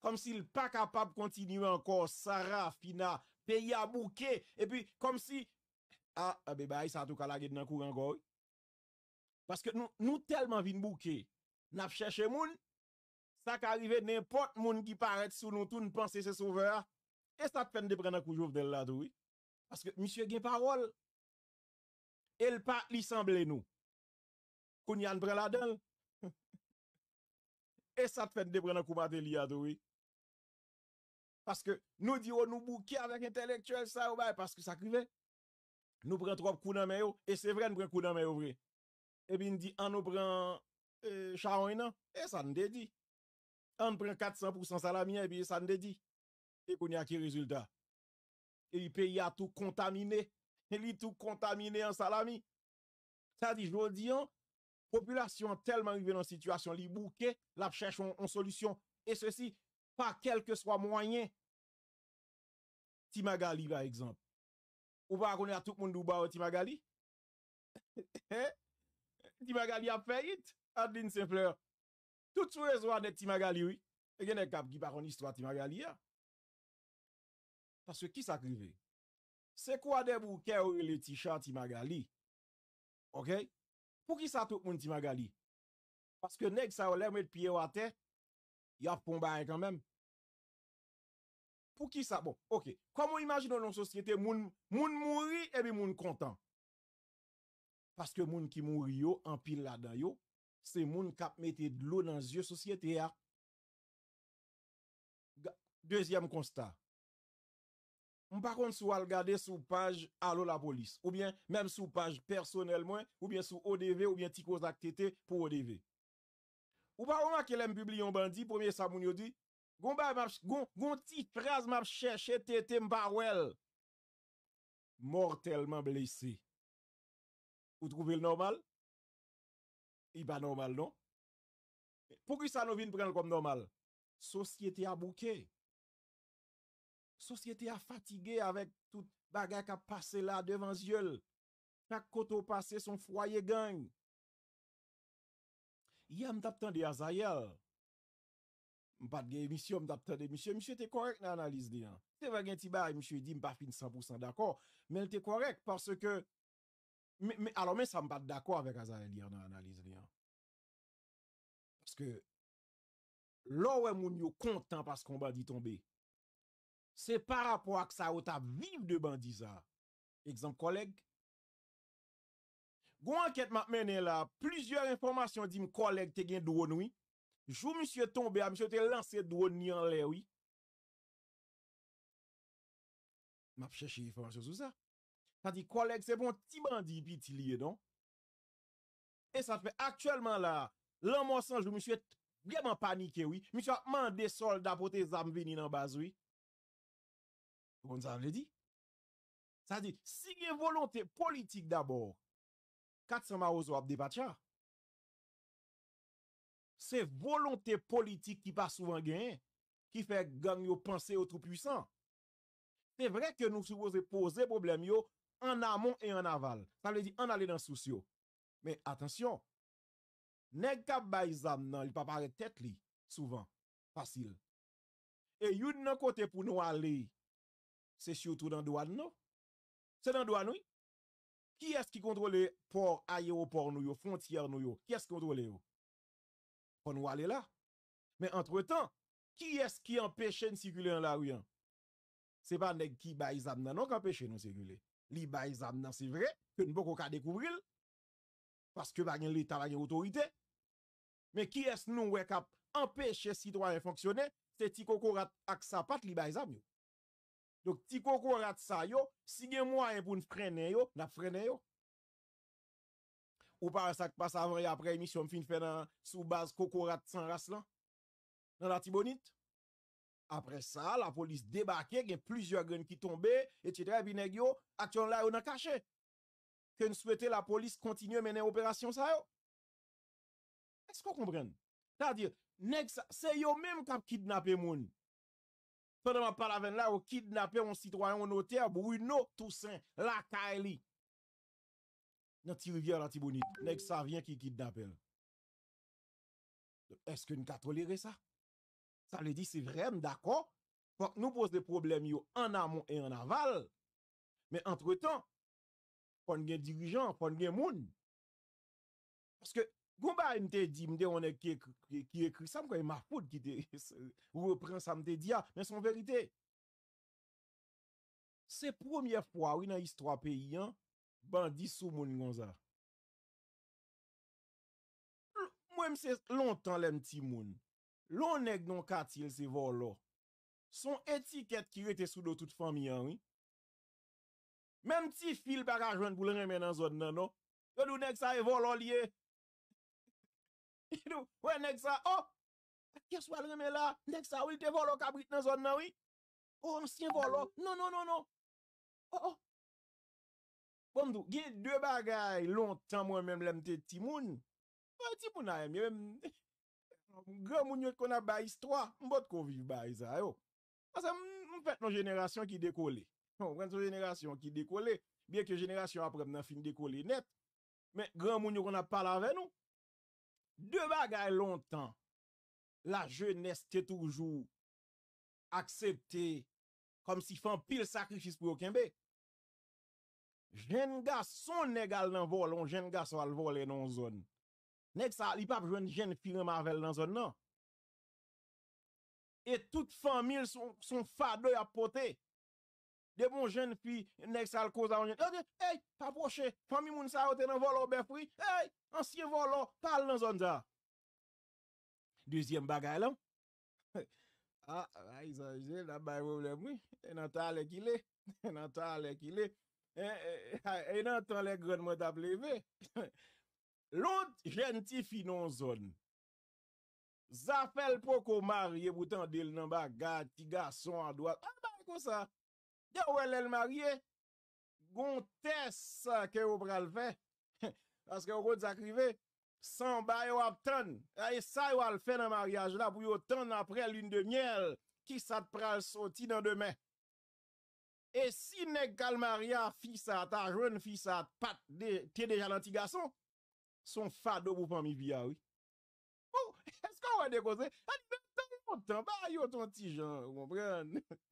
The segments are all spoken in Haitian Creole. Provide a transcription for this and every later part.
comme s'il pas capable de continuer encore Sarah Fina pays à bouquet et puis comme si ah, ah ben bah ça tout calage dans courant encore parce que nous nous tellement vinn bouquet n'a cherché moun ça qu'arrive n'importe moun qui paraît sous nous tout penser c'est sauveur et ça te fait de prendre un coup de là tout parce que monsieur gain parole elle pas lui semble nous qu'on y a prend la dedans et ça te fait de prendre un coup de tout Paske nou di yo nou bouke avèk intelektuel sa ou bay, paske sa krive, nou pren trope kou nan mayo, e se vren nou pren kou nan mayo vre. E bin di, an ah, nou pren charon euh, enan, e sa n de di. An nou ah, pren 400% salami, e bin sa n de di. E pou ny a ki rezultat. E li pe ya tou kontamine, e li tou kontamine an salami. Sa di, jlo di yo, populasyon telman rive nan sitwasyon, li bouke, la chèchon an solisyon, e se si, pas quel que soit moyen. Timagali, par exemple. Ou pas à tout le monde ou pas oh, Timagali? Hein? Timagali a fait Adeline Simpleur. fleur Tout monde réseau de Timagali, oui. Et il y a cap qui par une histoire Timagali. Hein. Parce que qui s'acrive? C'est quoi des bouquets ou le t shirt Timagali? OK? Pour qui ça tout le monde Timagali? Parce que nèg ça ou l'air de pied à terre, y a un quand même. Ou ki sa, bon, ok. Kwa moun imagino loun sosyete, moun mouri ebe moun kontan. Paske moun ki mouri yo, an pil la dan yo, se moun kap mette dlo nan zye sosyete ya. Dezyem konsta. Mpa kont sou al gade sou page alo la bolis. Ou bien, men sou page personel mwen, ou bien sou ODV, ou bien ti kozak tete pou ODV. Ou pa ou an kelem bubli yon bandi, pou mwen sa moun yo di. Gon ti fraz map chè, chè tè tè mba wèl. Mortèlman blési. Ou troube lè normal? I ba normal, non? Pou ki sa nou vin pren lè kom normal? Sosyete a bouke. Sosyete a fatige avèk tout bagèk a pase la devan zyol. Tak koto pase, son fwaye geng. Ya m tap tande a zayal. m pat ge emisyon, m tap tade emisyon, m chwe te korek nan analize li an. Te vage yon ti bar, m chwe di m pa fin 100% d'akor, men te korek, parce ke, alo men sa m pat d'akor vek a zan li an nan analize li an. Parce ke, lò wè moun yo kontan pas kon ba di tombe, se pa rapor ak sa wot a viv de bandiza, ek zan koleg, gwen anket ma menen la, plusieurs informasyon di m koleg te gen douon oui, Jou msye tombe a msye te lanse dwo nyan le oui Map chèche yi fèman chèche sou sa Sa di kolek se bon ti bandi pi ti liye don E sa fè aktuellement la Lan monsanjou msye Gèman panike oui Msye a mande sol dapote zanm vini nan baz oui Bon zanm le di Sa di si gen volontè politik dabor Kat se ma ouzo ap debat ya Se volonte politik ki pa souvan genye, ki fe ganyo panse yo trou pwisan. Te vre ke nou souvoze pose problem yo, an amon e an aval. Sa vle di an ale dan sousyo. Men, atensyon, neg kabay zam nan, li pa pare tet li, souvan, fasil. E yon nan kote pou nou ale, se sou tou dan doan nou. Se dan doan nou, ki es ki kontrole por aye ou por nou yo, fontyer nou yo, ki es kontrole yo. Mwen wale la, men entre tan, ki es ki empeshe nsikule an la ou yan? Se pa neg ki bay zam nanon ki empeshe nsikule. Li bay zam nan, se vre, ke nbo ko ka dekubril, paske bagnen lita wanyen otorite, men ki es nou we kap empeshe si do a yon foksyone, se ti koko rat ak sa pat li bay zam yo. Dok ti koko rat sa yo, si gen mwa yon poun frene yo, nap frene yo. Ou pare sak pas avan y apre emisyon m fin fè nan soubaz kokorat san ras lan? Nan la tibonit? Apre sa, la polis debake, gen plizyo agen ki tombe, etitre, bi neg yo, aktyon la yo nan kache. Ken souwete la polis kontinye menen operasyon sa yo? Ek se ko kompren? Nadir, neg sa, se yo menm kap kidnapè moun. Fèdè man pala ven la yo, kidnapè yon sitwayan, yon noter, brou yon nou tousen, la kaeli. Nè ti rivye, nè ti bonite. Nèk sa vyen ki kit d'apel. Eske nou katolire sa? Sa le di, se vrem, d'akon? Fok nou pose de problem yo an amon e an aval. Mè entre tan, pon gen dirijan, pon gen moun. Porske, goumba mte di mde wane ki ekri. Sam kwenye ma foud ki de ou repren sam te di ya. Mè son verite. Se promye fwa wè nan is 3 peyi an, Bandi sou moun yon zan. Mwen mse lontan lèm ti moun. Loun neg non katil se volo. Son etiket ki re te sou do tout fami an. Mèm ti fil bagajwen pou lèmè nan zon nan. Lèmè sa yon e volo liye. Wè neg sa. Kè oh! swa lèmè la? Neg sa wè te volo kabrit nan zon nan. O oh, mse yon volo. Non, non, non. O, non. o. Oh, Pwantou, bon, gey de bagay lontan mwen menm lemte timoun, pwen tipoun a emye, mwen mwen moun mounyot kon ap ba istwa, mwen bot kon viv ba isa yo. Pwa sa mwen pwente nou jenerasyon ki dekoli. Mwen mwen mwen moun jenerasyon ki dekoli, bie ki jenerasyon ap rep nan fin dekoli net, men mwen moun moun moun moun ap pala ave nou. De bagay lontan, la jeuneste toujou, aksepte, kom si fan pil sakrifis pou okenbe. Je nga non? son negal nan vol, an jen ga sal volen nan zon. Nek sa li pap jwen jen fi rema vel nan zon nan. E tout famil son fadoy apote. Debon jen fi, nek sa al koz an jen, e, e, e, paproche, fami moun sa outen nan volon befwi, e, e, ansye volon, pal nan zon ja. Dezyen bagay lan. Ha, ha, he, he, he, he, he, he, he, he, he, he, he, he, he. E nan tan le gwen mwen da pleve Lout jenti finon zon Zafel pou ko marye boutan del nan ah, ba Gati, e gason, adwa A bako sa De ou el el marye Gontes ke ou pral fe Aske ou kout zakrive San bay wap tan E sa yo al fe nan mariage la Pou yo tan apre lune de miel Ki sat pral soti nan demen E si neg kal marya fisa ta jwen fisa pat de te dejan an ti gason, son fado pou pan mi viawi. Ou, oh, eska ou an dekose? A di, tan moun tan pa yo ton ti jan, ou moun prene.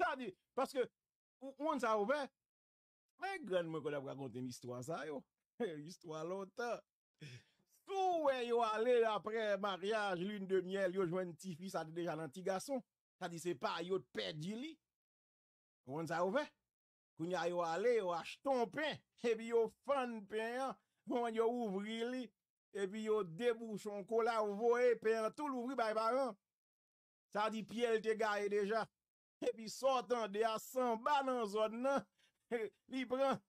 Ta di, paske, ou moun sa oube, re gen moun kon ap rakonte n'isto a sa yo, n'isto a lontan. Sou we yo ale apre maryaj, lune de miel, yo jwen ti fisa de dejan an ti gason, ta di se pa yo te pedi li. Koun sa ouve, koun ya yo ale, yo ashton pen, epi yo fan pen an, koun yo ouvri li, epi yo debou chon kola ouvo e pen an, tout l'ouvri bay baran. Sa di piel te gaye deja, epi sotan de a san banan zot nan, li pran,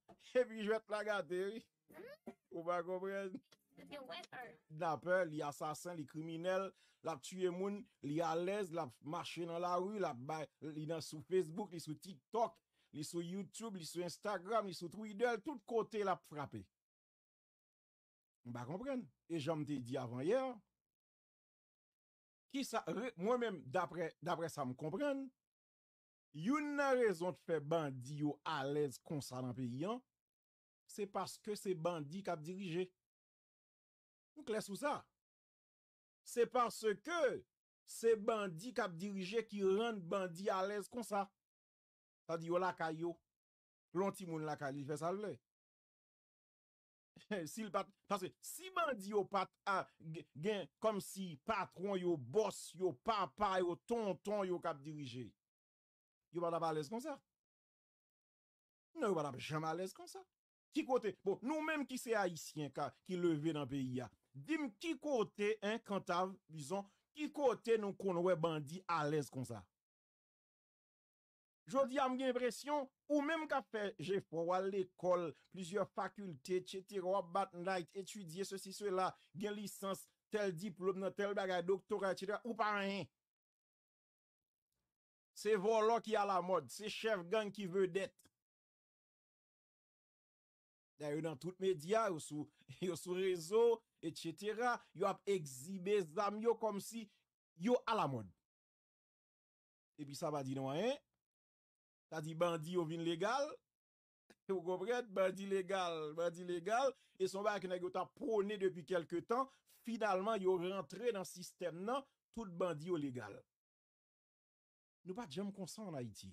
epi jwet la gateri, hmm? ou ba komprez. Na pe li asasan, li kriminel, la tue moun, li alez, la mache nan la ru, la ba, li nan sou Facebook, li sou TikTok, li sou Youtube, li sou Instagram, li sou Twitter, tout kote la frapé. Ba kompren, e jan mte di avan yer. Moi men, dapre sa m kompren, yon nan rezon te fe bandi yo alez konsan an pe yon, se paske se bandi kap dirije. moun kles ou sa. Se parce ke, se bandi kap dirije ki rande bandi a lez kon sa. Sa di yo lakay yo, lonti moun lakay li fes al le. Si bandi yo pat gen kom si patron yo boss yo papa yo tonton yo kap dirije, yo badaba a lez kon sa. Nou badaba jama a lez kon sa. Ki kote, bon, nou menm ki se haisyen ka ki leve nan peyi ya. Dim ki kote, an kantav, bizon, ki kote nou konwe bandi alèz kon sa. Jodi am gen impresyon, ou mèm ka fè, jè fò wè l'ekol, plizye fakultè, tchetè, wè bat n'ayt, etudye, se si souè la, gen lisans, tel diplòb nan tel bagay doktorat, tchetè, ou pa rè yè. Se vò lò ki a la mod, se chev gang ki vè det. Da yè yon nan tout media, yon sou rezo, Etchetera, yo ap ekzibè zam yo kom si yo alamon. Epi sa badi nou an, sa di non, bandi yo vin legal, yo govret, bandi legal, bandi legal, e son bak nan yo ta prone depi kelke tan, finalman yo rentre nan sistem nan, tout bandi yo legal. Nou pat jem konsan an Haiti.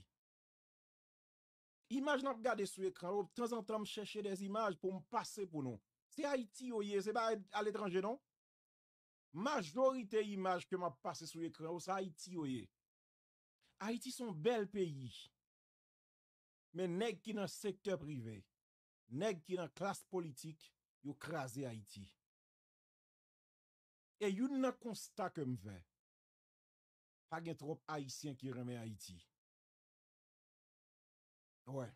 Imaj nan regade sou ekran, yo transantan m chèche des imaj pou m pase pou nou. Se Haiti oye, se ba al etranje non? Majorite imaj keman pase sou ekran ou se Haiti oye. Haiti son bel peyi. Men neg ki nan sektor prive. Neg ki nan klas politik yo krasi Haiti. E yon nan konsta kem ve. Pa gen trop Haitien ki reme Haiti. Ouè.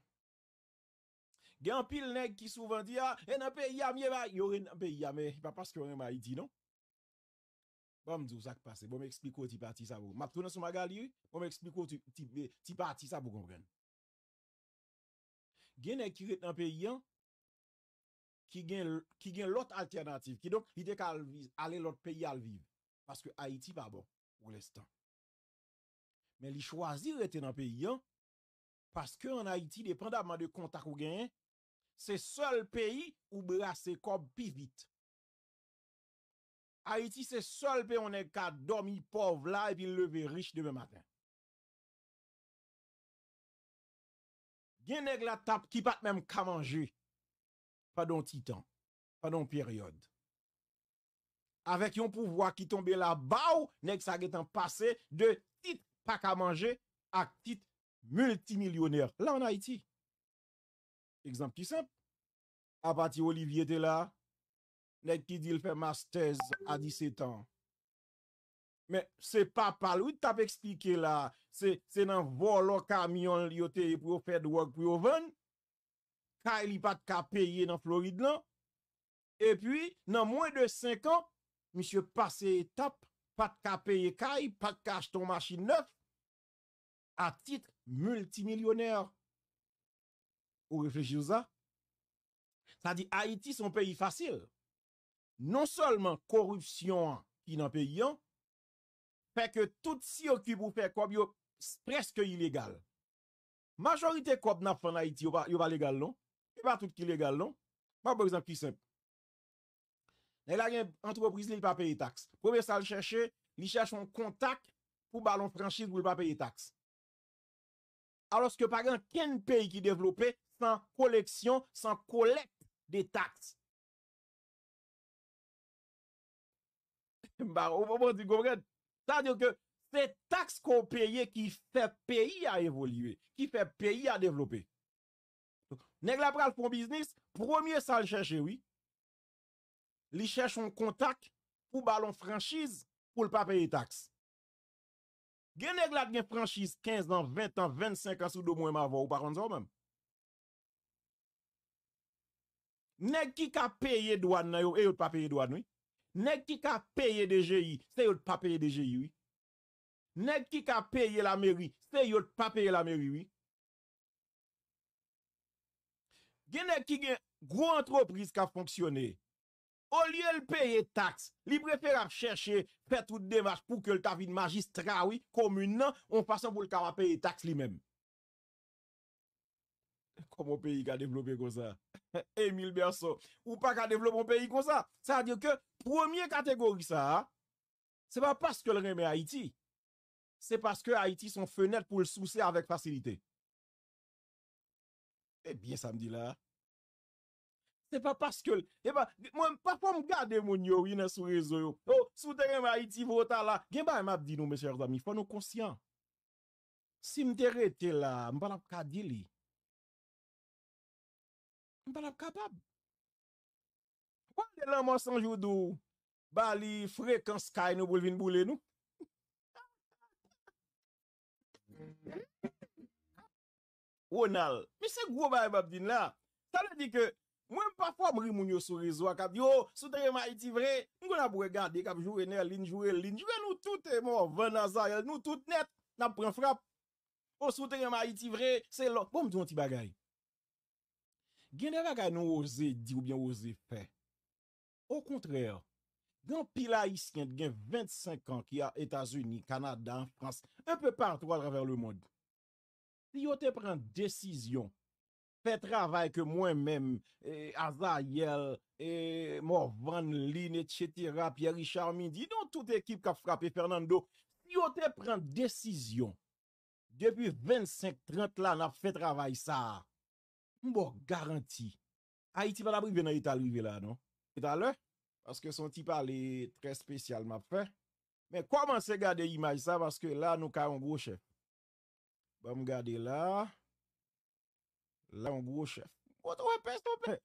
Gen pil neg ki souvan di ya, ah, e nan peyi ya miye ba, yo re nan peyi ya me, pa paske yo re ma iti non. Ba bon, mdou sak pase, bo m ekspliko ti pati sa bo. Matro nan sou maga li yo, bo m ekspliko ti pati sa bo konven. Gen neg ki re nan peyi ya, ki gen lot alternatif, ki donk vide ka ale lot peyi alviv, paske Haiti pa bo, pou lestan. Men li chwazi re ten nan peyi ya, paske an Haiti, dependa man de kontak ou gen, Se sol peyi ou be ase kob pi vit. Haiti se sol peyon neg ka domi pov la epi leve riche debe maten. Gen neg la tap ki pat menm ka manje. Fadon titan, fadon peryode. Avek yon pouvoa ki tombe la bau, neg sa getan pase de tit pak a manje ak tit multimilyoner. La an Haiti. Ekzamp ki semp, apati Olivier te la, nek ki dil fe mastez a 17 an. Me se pa pal, ou te ap eksplike la, se nan volo kamyon li ote e pou yo fed work pou yo ven, ka e li pat ka peye nan Florid lan, e pi nan mwen de 5 an, mi se pase etap pat ka peye ka e pat kaj ton machin nef a tit multimilyoner. Ou refleji ou za? Sa di, Haiti son peyi fasil. Non solman korupsyon ki nan peyi an, fek ke tout si yo ki pou fe, kwa bi yo preske ilegal. Majorite kwa bna fwen Haiti, yo va legal non? Yo va tout ki legal non? Ma, brezamp, ki semp. Nè la gen, antropopris li pa peyi taks. Poube sa li chèche, li chèche son kontak pou balon franschise pou li pa peyi taks. Aloske pa gen, ken peyi ki devlopè, S'en koleksyon, s'en kolek de taks. Ba, ou pou mwen di govren, ta diyo ke, se taks kon peye ki fe peyi a evolive, ki fe peyi a devlope. Nè glap pral pou bisnis, promye sa li chèche, oui. Li chèche son kontak pou balon franjiz pou l'pa peye taks. Genè glap gen franjiz 15 an, 20 an, 25 an, sou do mwen mavo ou par an zon men. Nèk ki ka peye douan nan yon, e yon pa peye douan wè. Nèk ki ka peye de geyi, se yon pa peye de geyi wè. Nèk ki ka peye la meri, se yon pa peye la meri wè. Genèk ki gen, gwo antropriz ka fonksyonè. O liye l peye taks, li preferab chèche pet ou demaj pou ke l ta vin magistra wè, komune nan, on fason pou l kama peye taks li mèm. Comment pays a développé comme ça Émile Berceau, ou pas qu'à développé un pays comme ça. Ça veut dire que première catégorie ça, c'est pas parce que le remet Haïti, c'est parce que Haïti sont fenêtre pour le soucier avec facilité. Eh bien, ça me dit là. C'est pas parce que. Eh ben, moi, parfois, je garde mon yo, il sur réseau. Oh, souterrain Haïti, vota là. Gen ba, m'a dit nous, mes chers amis, faut nous conscients. Si m'te rete là, m'pa la kadili. bal ap kapab. Wadè la monsan joudou ba li frekans kaj nou boule vin boule nou? Ou nal, mi se gwo ba e bab din la, talè di ke, mwen pa fòm rimoun yo sou rizwa kap di yo, oh, soute yon ma iti vre, mwen ap bregade kap jowe nel, lin jowe, lin jowe, nou tout e mò, vè nazayel, nou tout net, nan prè frap, ou oh, soute yon ma iti vre, se lò, poum bon, di yon ti bagay. Gen deva ka nou ose di ou bien ose fe. Ou kontrèl, gen pila iskent, gen 25 an ki a Etasuni, Kanada, Frans, epe partou alavèr le moun. Si yo te pren desisyon, fe travay ke mwen men, Azayel, Morvan, Lin, etchetera, Pierre-Richard Mindy, non tout ekip ka frape Fernando. Si yo te pren desisyon, depi 25-30 lan a fe travay sa a, Mbo garanti. A iti wala bribe nan yi talive la nou. Talve? Aske son ti pale tre spesyal ma fe. Men koman se gade imaj sa? Aske la nou ka yon gro chef. Ba mou gade la. La yon gro chef. Wot wè peste wè?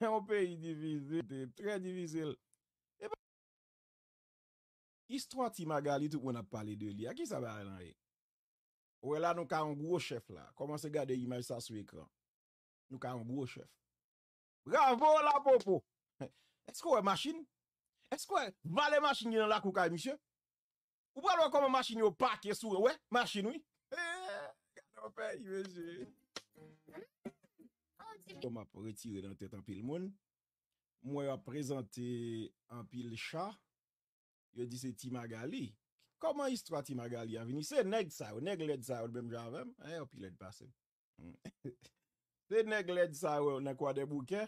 Wè yon pe yon divizil. Tre divizil. Histoire ti ma gade yi tout wè wè na pale de li. A ki sa vare nan yi? Wè la nou ka yon gro chef la. Koman se gade imaj sa sou ekran. Nou ka yon bwo chef. Bravo la popo! Eskwe wè machine? Eskwe wè valè machine yon lakou kaj, mishè? Ou pal wè koman machine yon pakè sou? Wè, machine wè? He, gata wè pey, mishè. Mwen ap retire nan tèt anpil moun. Mwen ap prezante anpil chan. Yon dise Timagali. Koman histwa Timagali avini? Se neg led sa ou, neg led sa ou dbèm javèm? E, api led basèm. Se ne gled sa wè wè wè kwa de bouke,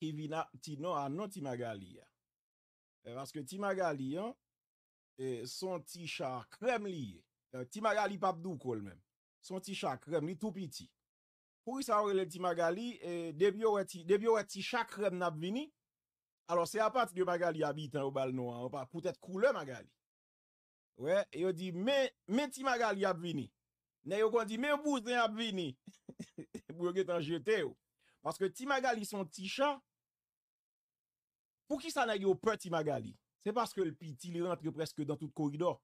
ki vi nan ti nan an nan ti magali ya. E vanske ti magali yon, e son ti chakrem li, e ti magali papdou kol men, son ti chakrem li toupiti. Pou yi sa wè lèl ti magali, e debi wè ti chakrem nan apvini, alò se apat di magali yabit nan wè balnon, pou tèt koule magali. Wè, yo di men ti magali apvini, ne yo konti men bouten apvini. pou yo get an jete yo. Paske ti magali son ti chan, pou ki sa nan yo pe ti magali? Se paske l piti, li rentre preske dan tout korido.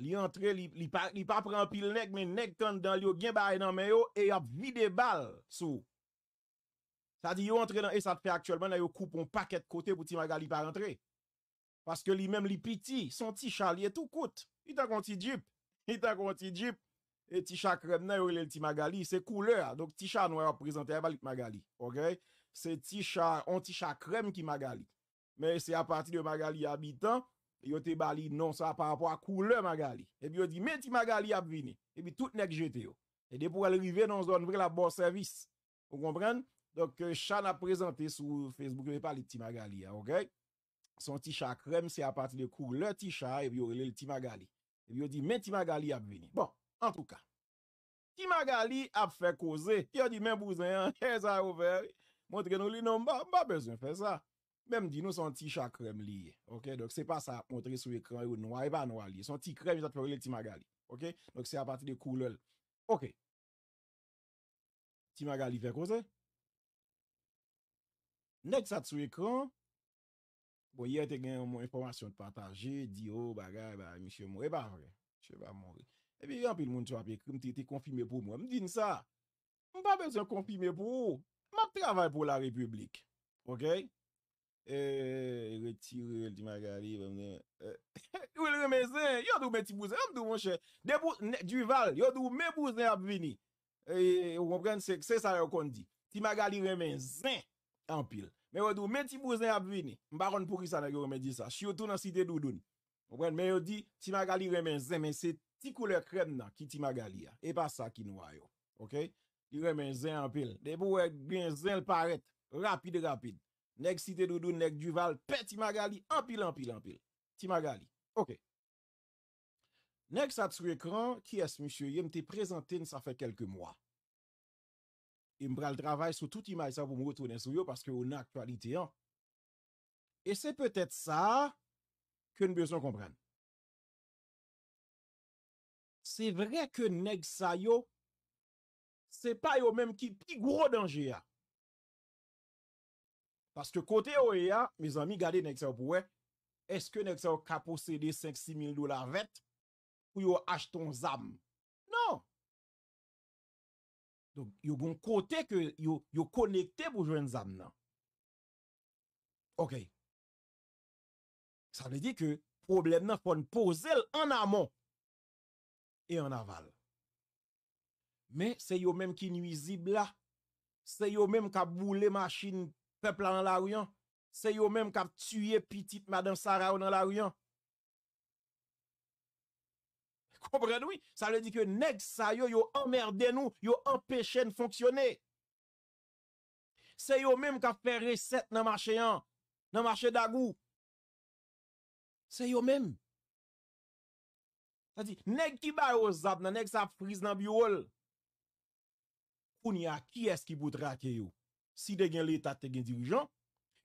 Li rentre, li pa pran pil nek, men nek ton dan yo gen bare nan men yo, e yo vide bal sou. Sa di yo rentre dan, e sa te fe aktuelman, nan yo koupon paket kote pou ti magali pa rentre. Paske li menm li piti, son ti chan, li e tout koute. I ta kon ti jip, i ta kon ti jip, E ti chakrem nan yo relel ti magali. Se koule a. Donk ti chan wè ap prezante a balit magali. Ok. Se ti chan, an ti chakrem ki magali. Men se a pati de magali a bitan. Yo te bali non sa pa rapo a koule magali. E bi yo di men ti magali ap vini. E bi tout nek jete yo. E de pou ale rive non se don vre la bon servis. Ou kompren. Donk chan ap prezante sou Facebook. Yo ve pali ti magali a. Euh, ok. Son ti chakrem se a pati de koule ti chan. E bi yo relel ti magali. E bi yo di men ti magali ap vini. Bon. An tou ka. Ti magali ap fe koze. Yo di men bouzen an. E sa ou veri. Montre nou li nan ba. Ba bezon fe sa. Mem di nou son ti chakrem li. Ok. Dok se pa sa ap montre sou ekran. Yo nouare ba nouare li. Son ti krem. Yo sa te ferele ti magali. Ok. Dok se apate de koulel. Ok. Ti magali fe koze. Nek sa tou ekran. Bo ye te gen yon moun informasyon te pataje. Di yo oh, bagay. Ba mi che mou e ba. Che va mou e ba. Epi, eh yon pil moun chwa pe, krim te te konfime pou mwen. M din sa. M pa bezon konfime pou. M ak travay pou la republik. Ok? E, eh, retirel, ti magali, m bon, eh. men. Dwi l remen zin, yon dwi men ti pou zin. M dwi mwen chen, dwi val, yon dwi men pou zin ap vini. E, yon kompren, se sa yon kon di. Ti magali remen zin, an pil. Men yon dwi men ti pou zin ap vini. M bakon pou ki sa nan yon remen di sa. Si yon tou nan site doun doun. M kompren, men yon di, ti magali remen zin, men se... Ti koule kred nan ki ti magali ya. E pa sa ki nou a yo. Ok. Dire men zin anpil. Debo ek ben zin l paret. Rapide, rapide. Nek si te doudou, nek duval. Pe ti magali. Anpil, anpil, anpil. Ti magali. Ok. Nek sa tsu ekran. Ki es monsye? Ye mte prezentin sa fe kelke mwa. Ye mbra l travay sou tout imay sa pou mwot wnen sou yo. Paske yo nan aktualite an. E se petet sa. Ke n bezon komprenn. Se vre ke neg sa yo, se pa yo menm ki pi gro denje ya. Paske kote yo e ya, me zami gade neg sa yo pou we, eske neg sa yo ka posede 5-6 mil dolar vet pou yo ach ton zam. Non. Yon kote yo konekte pou jwen zam nan. Ok. Sa me di ke problem nan pou nou pose l en amon. et en aval. Mais c'est eux-mêmes qui nuisible là. C'est eux-mêmes qui boulé machine peuple dans la rue. Hein. C'est eux-mêmes qui a tué petite madame Sarah dans la rue. Hein. Comprenez oui, ça veut dire que nèg ça yo yo emmerdé nous, yo empêché de fonctionner. C'est eux mêmes qui fait recette dans marché hein, dans marché d'agou. C'est eux mêmes. Sa di, neg ki bay ou zap nan neg sa friz nan bi oul. Ou ni a, ki es ki boutra ke yo? Si de gen l'Etat te gen dirijan,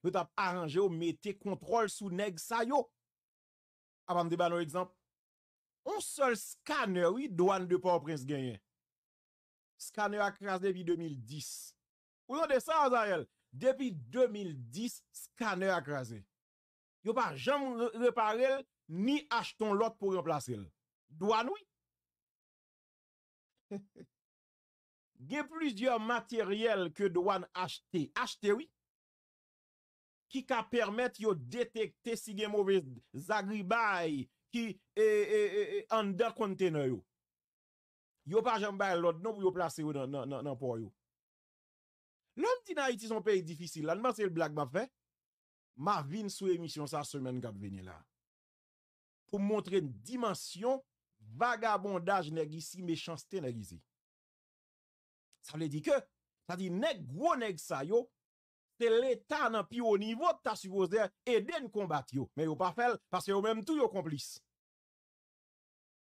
yo tap aranje ou mette kontrol sou neg sa yo. Aman ah, de ban nou ekzamp. On sol skaner, oui, douan de Port-Prince genyen. Skaner akrase depi 2010. Ou nan de sa, Azar el, depi 2010, skaner akrase. Yo pa jem repare el, ni ashton lot pou remplace el. douane. Oui. a plusieurs matériels que douane acheté, acheté oui, qui ka permettre yo détecter si gen mauvais zagribay qui est en de conteneur yo. Yo pas bay l'autre non pour yo placer yo dans dans dans port yo. L'homme dit Haïti son pays difficile. Là, c'est le blague m'a fait. M'a vin sous émission sa semaine qui venir là. Pour montrer une dimension Vagabondaj neg isi, mechanstè neg isi. Sa ble di ke? Sa di neg gro neg sa yo, te letan an pi yo nivou ta suppose de, eden konbati yo. Me yo pa fel, pase yo menm tou yo komplis.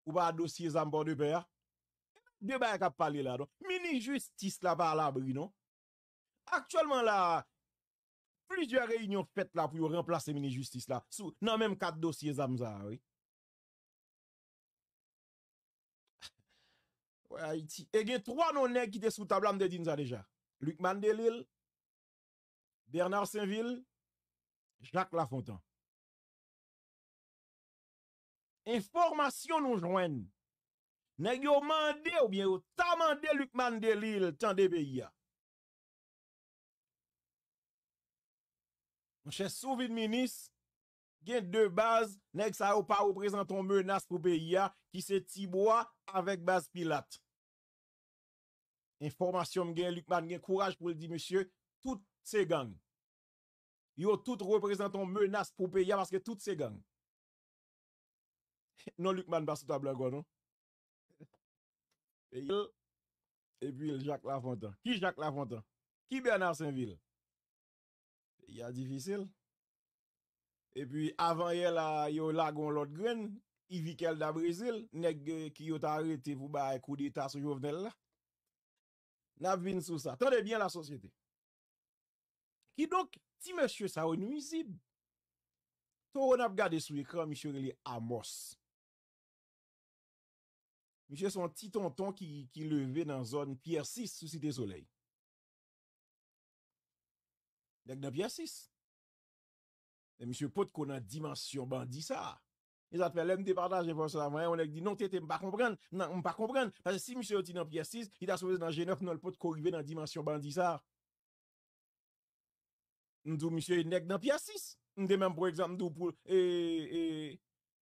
Ou ba dosye zan bon de pe ya? De ba yon kap pale la don? Mini justice la ba la abri non? Aktuellement la, flijou ya reynyon fet la pou yo remplase mini justice la. Sou nan menm kat dosye zan bon zan, oui. E gen 3 nou nek ki te sou tablam de dinza deja. Lukman Delil, Bernard Saintville, Jacques Lafontan. Informasyon nou jwen, nek yo mande ou bien yo ta mande Lukman Delil tande beya. Mwenche sou vide menis gen 2 baz nek sa yo pa ou prezenton menas pou beya ki se tibwa avèk baz pilat. Informasyon gen Lukman gen kouraj pou li di monsye, tout se gang. Yo tout reprezentant menas pou pe ya maske tout se gang. Non Lukman baso tabla gwa nou. E yon, e pi yon Jacques Lafontaine. Ki Jacques Lafontaine? Ki Bernard Saintville? Ya difisil. E pi avan yon la yon Lagoon Lord Gwenn, i vikel da brezil, neg ki yon ta arete pou ba kou di taso jovnel la. N ap vin sou sa. Tande bien la sosyete. Ki dok ti mèche sa ou nou y zib. To ou nap gade sou y kran mèche ou li amos. Mèche son ti tonton ki leve nan zon piye 6 sou si te soley. Dèk nan piye 6. Dè mèche pot kon nan dimansyon bandi sa a. E sa te fè lèm te partaj e fò sa. Mwen ek di non te te m pa kompren. Non, m pa kompren. Pase si msè yon ti nan piye 6. I ta souvez nan G9. Non l pot korive nan Dimansyon Bandi sa. Mdou msè yon nek nan piye 6. Mdè mèm pou ekzam mdou pou.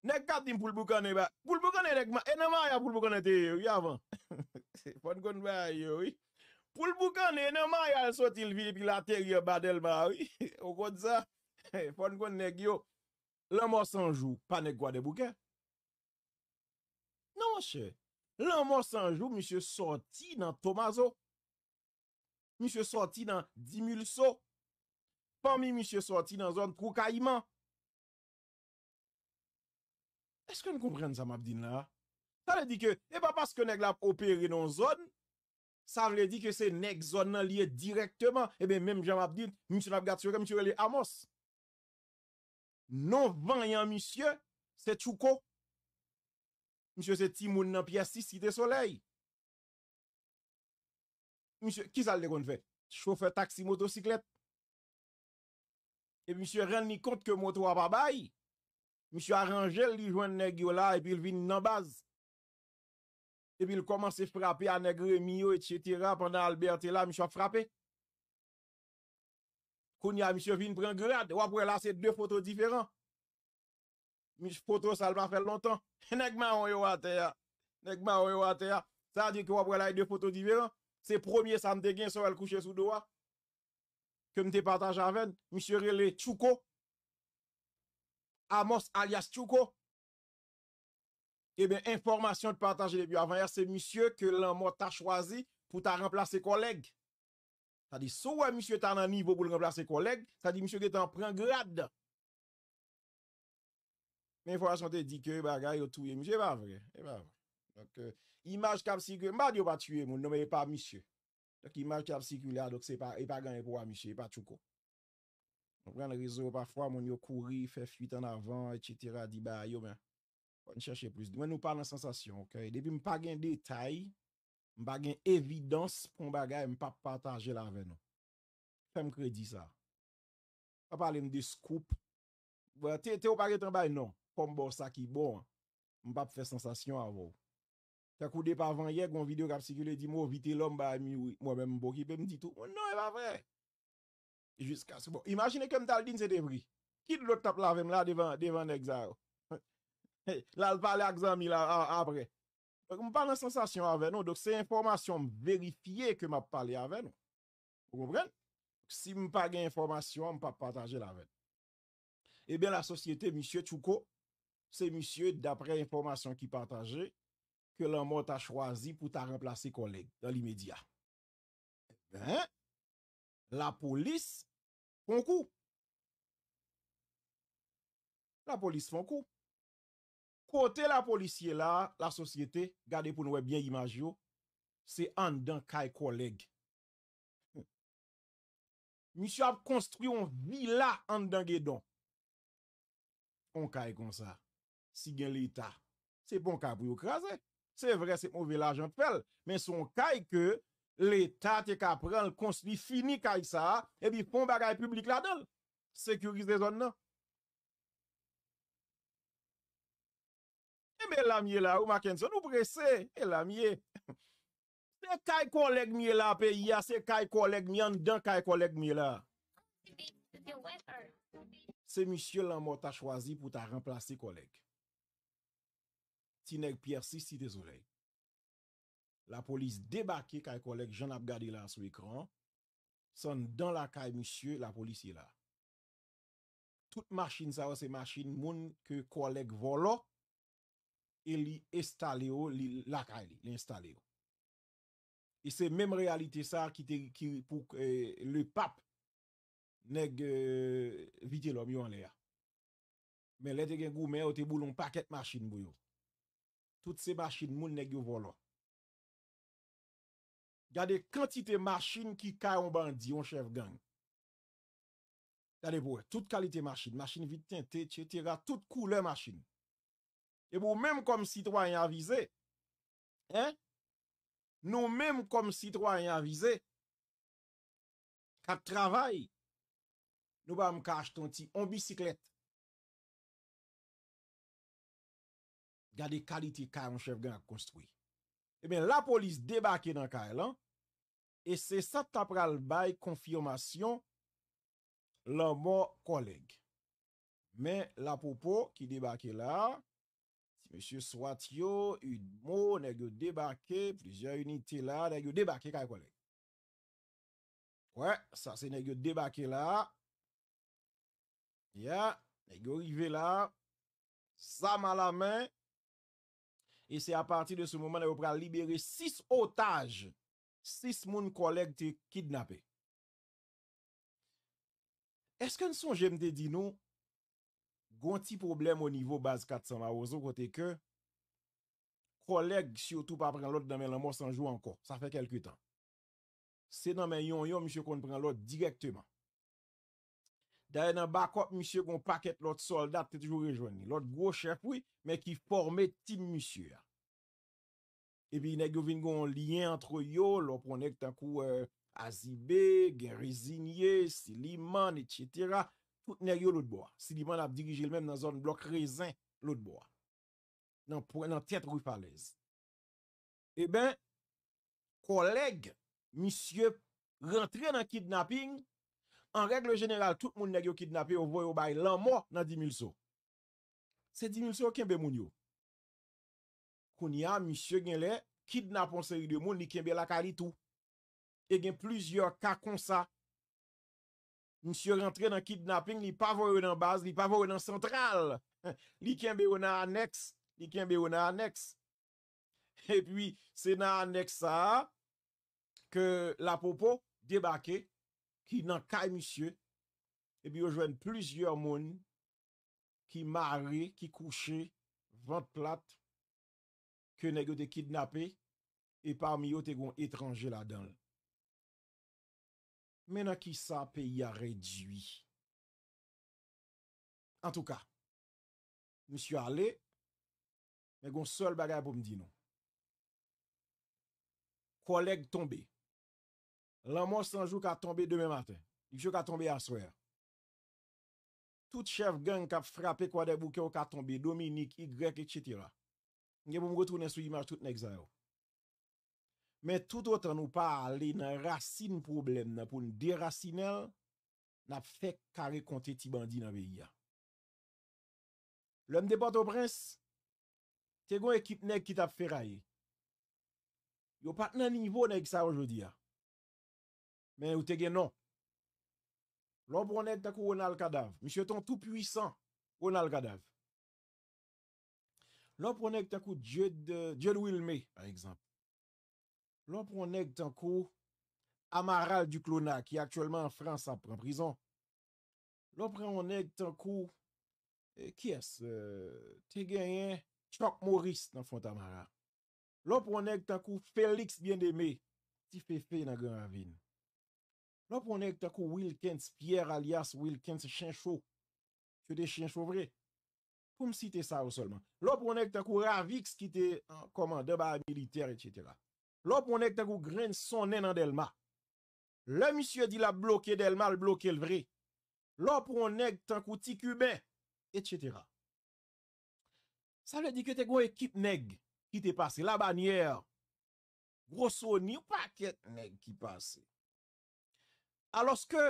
Nek kat di m pou l boukane. Pou l boukane nek man. E nan man yon pou l boukane te. Yon yon. Fon kon mwen yo. Pou l boukane. E nan man yon. Sot il vi pi la ter yon badel man. Ou kon sa. Fon kon nek yo. L'amor sanjou, panek kwa de bouken? Nan monshe, l'amor sanjou, mi se sorti nan Tomazo. Mi se sorti nan Dimulso. Pan mi mi se sorti nan zon Kouka Iman. Eske nou kompren zan mabdine eh la? Sa le di ke, e pa paske neg la operi nan zon, sa le di ke se neg zon nan liye direktman, e eh ben menm jan mabdine, monshe la gatsyo ke monshe rele amos. Non vanyan, misye, se chouko. Misye, se timoun nan piya 6 site solei. Misye, ki sa l de kon fè? Choufe, taksi, motosiklet. E misye, ren ni kont ke moto apabaye. Misye, aranjel li jwen negyo la, epil vin nan baz. Epil koman se frapè a negyo e miyo, etc. Pendan Alberti la, misye a frapè. Qu'on y a monsieur vin prend grade, ou après là c'est deux photos différentes. Mis photo ça pas faire longtemps. Nèg ma on yo à terre. Nèg ma yo terre. Ça dit que ou après là deux photos différentes. C'est premier ça me gain sur le coucher sous doigt. Hein. Que m'a partagé avec monsieur Relé Chouko. Amos alias Tchouko. Eh bien, information de partager eh avant hier, c'est monsieur que l'amour t'a choisi pour ta remplacer collègue. Ça dit, si monsieur un niveau pour remplacer collègue, ça dit, monsieur est en prend grade. Mais il te dit que bagay tout monsieur, pas vrai. pas vrai. Donc, euh, image qui pas tuer, mon nom pas monsieur. Donc, image qui ah, donc c'est pas, et pas pour monsieur, pas chouko. On prend réseau, parfois, mon fait fuite en avant, etc., dit bah plus. Moi, nous parlons de sensation, ok? Depuis, pas de détail, M bagen evidans pou m bagay m pap pataje la ve nou. Fèm kredi sa. Fèm pale m de skup. Vè te ou pale trebay nou. Fèm bo saki bo an. M pap fè sensasyon avou. Fè kou dep avan yek, m videyo kap sikile di mo, vite lom ba mi ou m wèm m bok. Ipe m di tou, m oh, nou e va vre. Jus kase bo. Imajine ke m tal din se devri. Ki lout tap la ve m la devan, devan egzaro. La l pale egzami la apre. Mwen pa la sensasyon avè nou, dok se informasyon mwen verifiye ke mwen pa pale avè nou. Mwen pren, si mwen pa gen informasyon, mwen pa pataje la vè. E eh ben la sosyete, misye Tchouko, se misye, dapre informasyon ki pataje, ke lè mwen ta chwazi pou ta remplase koleg dan l'imèdia. E eh ben, la polis fon kou. La polis fon kou. Kote la polisye la, la sosyete, gade pou nou e byen imaj yo, se an dan kay koleg. Mi sou ap konstru yon vila an dan gen don. On kay kon sa, sigen l'Etat. Se bon kay pou yo krasen, se vre se mou vila jen pel, men son kay ke l'Etat te ka pran l'konstru fini kay sa, e bi pon bagay publik la don. Sekurize zon nan. be la miye la, ou maken se nou prese, e la miye. Le kay kolek miye la pe, ya se kay kolek miyan, dan kay kolek miye la. Se misye lan mo ta chwazi pou ta remplase kolek. Ti neg piersi si te zorey. La polis debake kay kolek, jan ap gade la sou ekran, son dan la kay misye, la polis ye la. Tout machin sawe se machin, moun ke kolek volok, E li estale yo, li lakay li, li estale yo. E se menm realite sa ki te ki pouk e, le pap neg e, vide lom yon le ya. Men lete gen gou men, o te boulon paket masjine bou yo. Tout se masjine moun neg yon volon. Gade kantite masjine ki kayon bandi yon chev gang. Gade pou, tout kalite masjine, masjine vitente, etc. Tout koule masjine. E mou mèm kòm sitwany avize, nou mèm kòm sitwany avize, kat travay, nou ba m kaj ton ti, on bisiklet. Gade kalite ka m chèv gen a konstwi. E eh mèm la polis debake nan ka elan, e se sa ta pral bay konfirmasyon, lan mò koleg. Mèm la popo ki debake la, Mèche swat yo, yon moun, nè yon debake, plijan uniti la, nè yon debake kwa yon kolek. Wè, sa se nè yon debake la. Ya, nè yon rive la. Sa man la men. E se apati de sou mouman, nè yon pralibere sis otaj. Sis moun kolek te kidnapè. Eske n son jemde di nou? Gon ti problem o nivou baz kat sa ma ouzo kote ke koleg si yo tou pa pren lote dan men la mou sanjou anko. Sa fe kelku tan. Se nan men yon yon, misye kon pren lote direkteman. Da yon nan bakop, misye kon paket lote soldat, te toujou rejouan ni. Lote gwo chef, oui, men ki forme tim misye ya. Ebi, nek yo vin gon liyen antre yo, lo konen tan kou Azibé, Gerizigné, Selimane, etc., Tout nè gyo lout bo a. Silivan ap dirije l mèm nan zon blok rezin lout bo a. Nan tèt rou palez. E eh ben, koleg, misye, rentre nan kidnapping, an regle jeneral, tout moun nè gyo kidnape ou voy ou bay lan mò nan 10.000 so. Se 10.000 so, kenbe moun yo? Koun ya, misye gen lè, kidnapping se y de moun ni kenbe la kalit ou. E gen plizye kakonsa. Msyo rentre nan kidnapping, li pa vo yo nan baz, li pa vo yo nan sentral. Li kenbe yo nan anneks, li kenbe yo nan anneks. E pi, se nan anneks sa, ke la popo, debake, ki nan kay msyo, e pi yo jwen plizye moun, ki mare, ki kouche, vant plat, ke negyo te kidnapé, e parmi yo te gon etranje la danl. Mè nan ki sa pe yare diwi. An tou ka, mè syo ale, mè gon sol bagay pou mdi nou. Koleg tombe. Lan mò sanjou ka tombe demè maten. Jou ka tombe aswe. Tout chev gen kap frape kwa debou kè ou ka tombe. Dominik, Y, etc. Nye pou m wotoun en sou imaj tout nèk zayou. Men tout otan nou pa ale nan rasin problem nan pou nou derasin nan, nan fek kare konti ti bandi nan beya. Lèm debat ou prens, tego ekip neg ki tap feraye. Yo pat nan nivou neg sa wajodi ya. Men ou tege non. Lòp wè nèk takou wè nan lkadaf. Misheton tout puisan wè nan lkadaf. Lòp wè nèk takou djèd wilme, par ekzamp. Lò pou anèk tan kou Amaral Duclona ki aktuelman an Frans apren prizon. Lò pou anèk tan kou, kyes, te genyen Tchok Moris nan font Amaral. Lò pou anèk tan kou Félix Biendémé, ti fè fè nan Grand Vigne. Lò pou anèk tan kou Wilkens Pierre alias Wilkens Chinchou, chè de Chinchou vre. Pou m si te sa ou solman. Lò pou anèk tan kou Ravix ki te, an, koman, deba a militer et chetera. Lò pou nèk tan kou gren son nè nan delma. Le misye di la bloke delma l bloke l vre. Lò pou nèk tan kou ti kubè. Etc. Sa mè di kè te gwen ekip nèk ki te pase. La banyèr. Grosso ni ou pa kèt nèk ki pase. Alos ke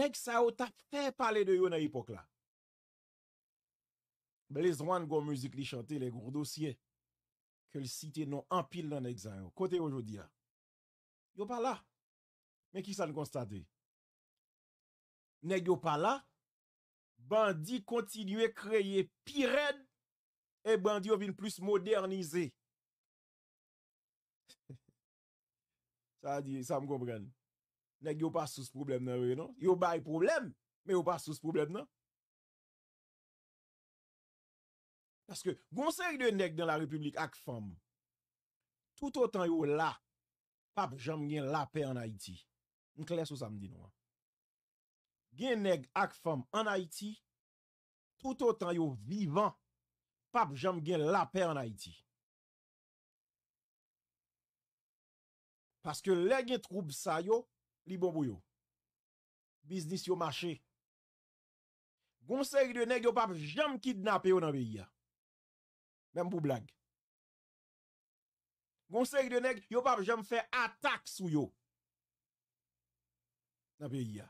nèk sa ou ta fè pale de yon a ipok la. Belè zwan gwen müzik li chante le goun dosye. ke li site non nan empil nan egzayon. Kote yo jodia. Yo pa la. Men ki sa nou konstate? Neg yo pa la, bandi kontinuye kreye piren e bandi yo vin plus modernize. Sa di, sa m kompren. Neg yo pa sous problem nan we, non? Yo ba yi problem, men yo pa sous problem, non? Paske gonseri de neg den la republik ak fam, tout otan yo la, pap jam gen la pe an Haiti. Nkles ou sa mdi nou an. Gen neg ak fam an Haiti, tout otan yo vivan, pap jam gen la pe an Haiti. Paske le gen troub sa yo, li bon bou yo. Biznis yo mache. Gonseri de neg yo pap jam kidnap yo nan beya. Mèm pou blanke. Gonsèk de neg, yo bab jèm fè atak sou yo. Nè be yè.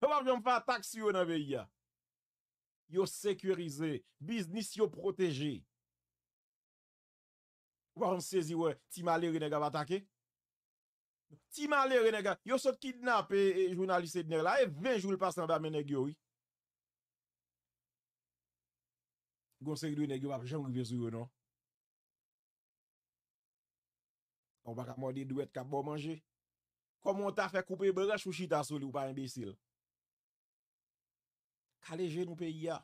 Yo bab jèm fè atak sou yo, nè be yè. Yo sekwerize, biznis yo proteje. Wè an sezi wè, ti malè re neg avatake. Ti malè re neg, yo sot kidnap e, e jounalise de neg la, e vè joul pasan da men neg yo wè. Gon se yi dwe ne ge wap jen wive sou yo non On baka mwade dwe kap bo manje Komon ta fe koupe Boga chouchi ta soli ou pa imbesil Kaleje nou pe ya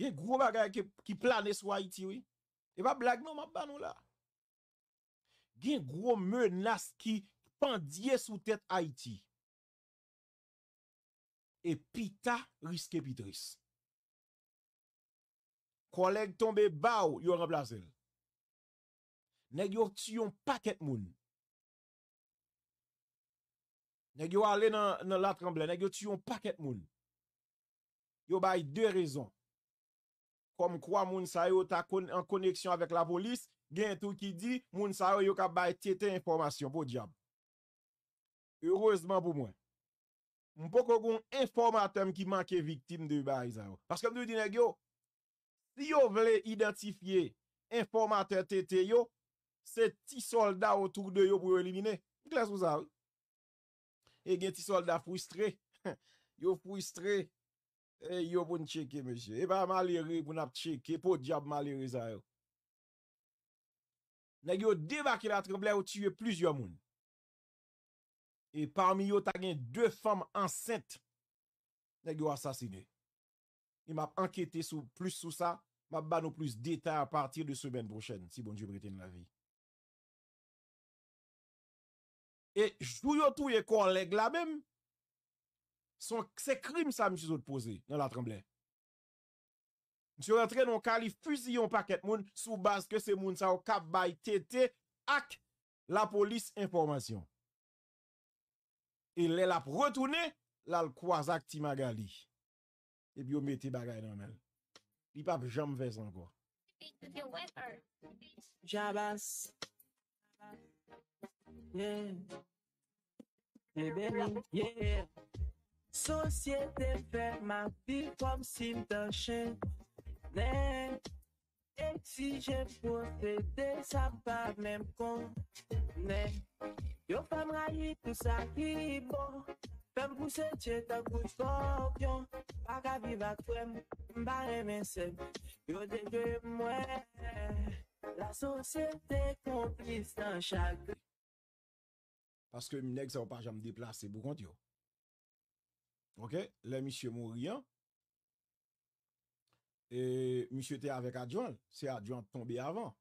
Gen gro bagay ki plane sou Haiti E va blag nou map ban nou la Gen gro menas ki Pandye sou tet Haiti E pita riske pitris Koleg tombe ba ou yo rembla zel. Neg yo tiyon paket moun. Neg yo ale nan la tremble. Neg yo tiyon paket moun. Yo bay de rezon. Kom kwa moun sa yo ta konen koneksyon avèk la bolis. Gen tou ki di. Moun sa yo yo ka bay tete informasyon. Bo diyab. Erozman pou mwen. Mpo kogon informatèm ki manke viktim de yu bay zayon. Paske mdou di neg yo. Li yo vle identifiye informater tete yo, se ti solda otou de yo pou yo elimine. Klas ou zav? E gen ti solda fwistre. Yo fwistre, yo pou ncheke meche. E ba malire pou nap chek, e pou diab malire zayou. Neg yo devakil atremble ou tiyo plizyo moun. E parmi yo tagen dwe fwam ansente, neg yo asasine. Mab bano plus deta a partir de semen brochen, si bon di briten la vi. E jtou yon tou ye kor leg la mem, se krim sa mwen se zot pose nan la tremble. Mwen se rentren an kalif fuzi yon paket moun, sou bas ke se moun sa w kap bay tete ak la polis informasyon. E lel ap retoune lal kwa zak ti magali. E bi yo meti bagay nan men. Il pa jambes vez anko. Jabas. Eh. Hey, Yeah. Société fait ma vie comme si m'tachais. Mais Et si j'ai de ça va même con. Mais Yo femme raille tout ça qui est bon. Pèm bousè tche ta kouj kòp yon, Paka biva kouèm, mbare mè sèm, Yo dèkè mwè, La sosè tè konplis nan chakè. Paske mnèk zè w pa jèm deplase bou kont yo. Ok, lè mishè moun riyan, E mishè tè avèk adjouan, Se adjouan tombè avan,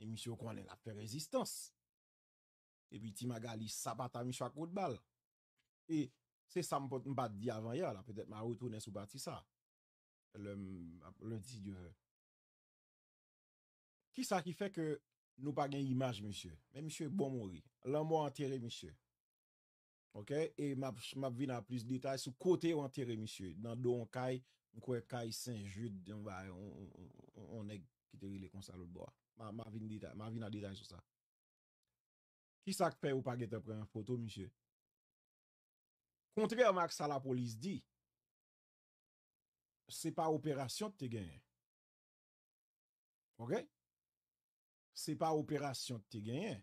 E mishè w konè la pè rezistans, E pi ti magali sapata mishwa kout bal, E se sa m pot m pat di avan ya la, petet ma wot ou nes ou pati sa. Le disi di ve. Ki sa ki fe ke nou pa gen imaj monsye? Men monsye bon mori. Lan m wou anteri monsye. Ok? E m ap vin a plus detay sou kote ou anteri monsye. Nan do an kay, m kwe kay Saint-Jude, on ek kiteri le konsa lout bo a. Ma vin a detay sou sa. Ki sa ki fe ou pa gen te preman foto monsye? Kontrèrman ak sa la polis di, se pa operasyon te genyen. Ok? Se pa operasyon te genyen.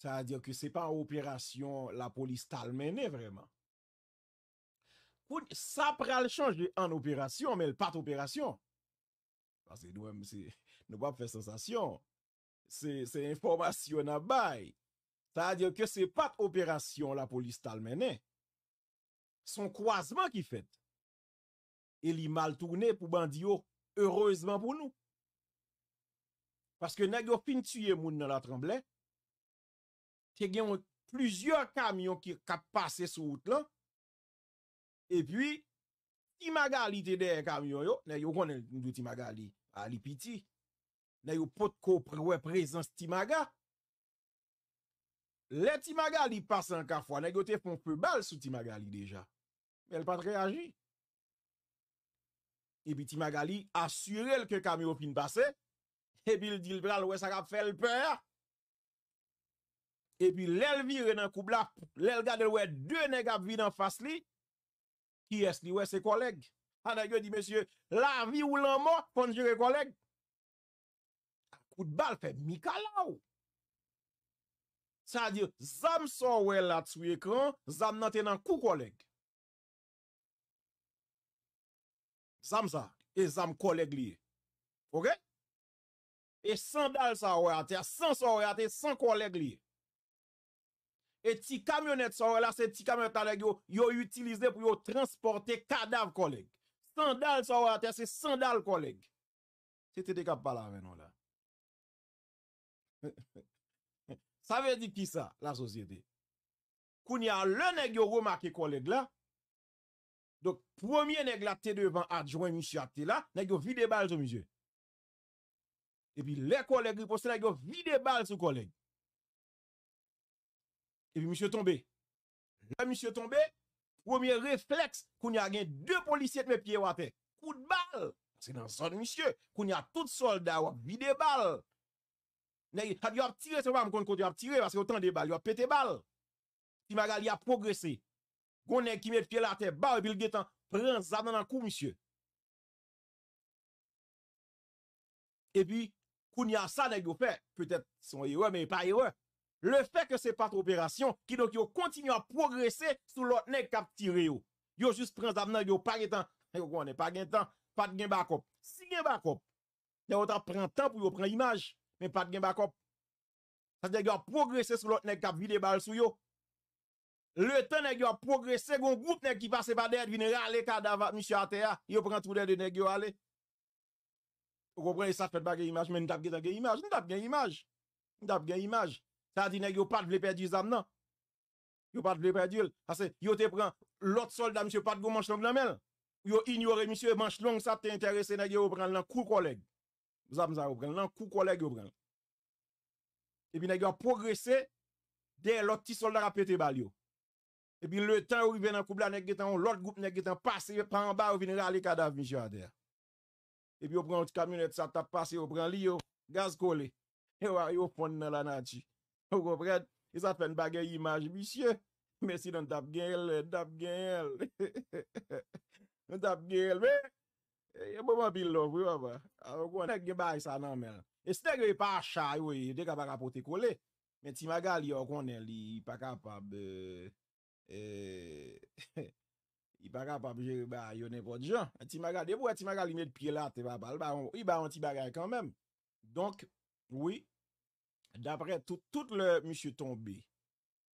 Sa a diyo ke se pa operasyon la polis talmenen vreman. Sa pral chanj de an operasyon, men pat operasyon. Ase nou mwen, nou wap fè sensasyon. Se informasyon abay. Sa a diyo ke se pat operasyon la polis talmenen. Son kouazman ki fet. E li mal toune pou bandi yo heureusement pou nou. Paske nage yo pintuye moun nan la tremble. Te gen yon plusieurs kamyon ki kap pase sou out lan. E pi, ti magali te den kamyon yo, nè yo konen nou ti magali a li piti. Nè yo pot ko prewe prezen si ti magali. Le ti magali pase anka fwa, nè yo te fonpe bal sou ti magali deja. El patre agi. Ebi ti magali, asyre el ke kami ou fin base. Ebi il dil vlal we sa kap fel pe. Ebi lel vir en an kou bla, lel gade we de neg ap vi nan fas li, ki es li we se koleg. An a yo di mesye, la vi ou lan mo, kon jire koleg. A kout bal fe, mi kal la ou. Sa di, zam son we la tsu ekran, zam nan ten an kou koleg. Sam sa, e sam koleg liye. Ok? E sandal sa wè a te, san sa wè a te, san koleg liye. E ti kamyonet sa wè la, se ti kamyonet ta leg yo, yo utilize pou yo transporte kadaf koleg. San dal sa wè a te, se san dal koleg. Se te dekap pa la, menon la. Sa wè di ki sa, la sosyede? Kouni a le neg yo remaki koleg la, Donk, promye neg la te devan adjouen monsi a te la, nan yon vide bal sou monsi. E pi le koleg ripos la, yon vide bal sou koleg. E pi monsi yo tombe. La monsi yo tombe, promye refleks koun ya gen dwe polisye te me pye wapen. Kou de bal! Se nan son monsi yo, koun ya tout soldat wap vide bal. Nan yon ap tire, se wap moun kon konti ap tire, wase yon tan de bal, yon ap pete bal. Si magal yon ap progresi, Gounen ki met fye la te, ba ou bil getan, prens zav nan an kou misye. E pi, koun ya sa neg yo fe, petet son yewe, men pa yewe, le fe ke se pat operasyon, ki do ki yo kontinyo a progresse sou lot neg kap tire yo. Yo jous prens zav nan yo, pa gen tan, e yo kou ane pa gen tan, pat gen bakop. Si gen bakop, yo otan pren tan pou yo pren imaj, men pat gen bakop, sa se neg yo a progresse sou lot neg kap vide bal sou yo, le temps nèg yo progresser, progressé gon groupe nèg qui passe par derrière vinn râler cadavre monsieur Atea yo prend tout de nèg yo aller vous comprenez ça fait bagay image mais nous t'a gagne image nous gagne image nous gagne image ça dit nèg yo pas de perdre zam non yo pas de perdre parce que yo te prend l'autre soldat monsieur pas de manche longue la yo ignoré monsieur manche longue ça t'est intéressé nèg yo prend l'an coup collègue vous avez ça prend l'an coup collègue yo prend et puis nèg yo progressé dès l'autre petit soldat a pété balle Epi le tan ou i ven an koubla nek getan, ou lot goup nek getan pase, e pa an ba ou vini rale kadaf, mishwa de. Epi ou pran ou ti kamionet, sa tap pase, ou pran li yo, gaz kole, yo a yo fond nan la nan chi. Ou pran, e sa fen bagay imaj, mishwe. Mesi nan tap gen el, tap gen el. Nan tap gen el, me. E bo man bil lò, wè wè wè. Ou konen, nek ge bay sa nan men. E ste gwe pa a chay wè, dek ap apote kole. Men ti maga li, ou konen li, pa kapab. E, I baga pa bje, yo ne pot jan E ti maga, de pou e ti maga li me de piye la Te va bal, i ba an ti baga kanmem Donk, wii Dapre tout le Monsie Tombe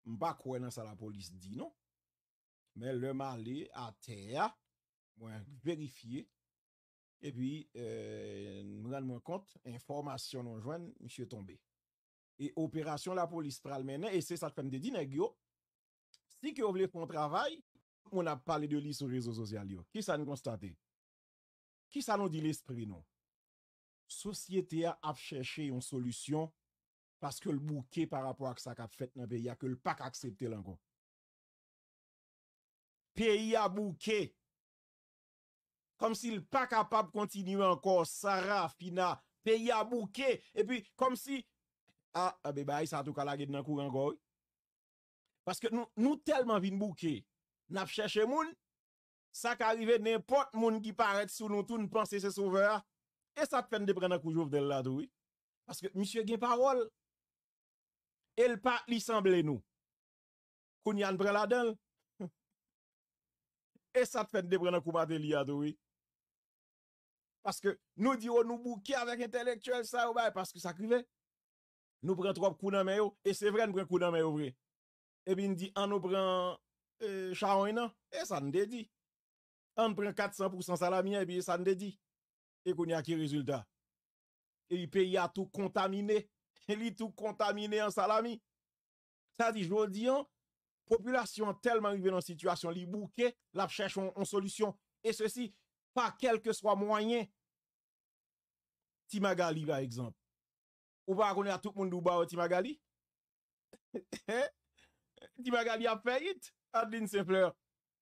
Mpa kwenan sa la polis di nou Men lema li a teya Mwen verifiye E pi e, Mwen an mwen kont, informasyon Monsie Tombe E operasyon la polis pral menen E se satpem de di negyo Di ke ou vle fon travay, moun ap pale de li sou rezo sosyal yo. Ki sa nou konstate? Ki sa nou di l'esprit nou? Sosyete a ap chèche yon solusyon paske l'bouke par apwa ak sa kap fèt nan pe ya ke l'pak aksepte l'ankon. Pe ya bouke! Kom si l'pak ap ap kontinye ankon, Sara, Fina, pe ya bouke! E pi kom si, a, be bay, sa tou kalage nan kou ankon, Parce que nous, nous tellement nous. bouquet, n'a cherché moun, ça arrive n'importe moun qui paraît sous nous tout, penser c'est sauveur, et ça te fait de prendre un coup de là, Parce que monsieur gen parole, et le pas li semble nous. Koun yan prend la dedans et ça te fait de prendre un coup de là, Parce que nous disons nous bouquer avec intellectuel ça, parce que ça crivait. Nous prenons trois coups dans oh, et c'est vrai, nous prenons coups dans oh, vrai et puis il dit on prend euh, et eh, ça ne dit on prend 400% salami et puis ça ne dit et qu'on y a qui résultat et le pays a tout contaminé il est tout contaminé en salami ça dit je aujourd'hui, hein, la population tellement arrivée dans situation li bouquet la cherche en solution et ceci pas quel que soit moyen Timagali par exemple ou pas a tout le monde ou au Timagali eh? Tu m'as gagné à fè yit, Adeline Saint-Fleur.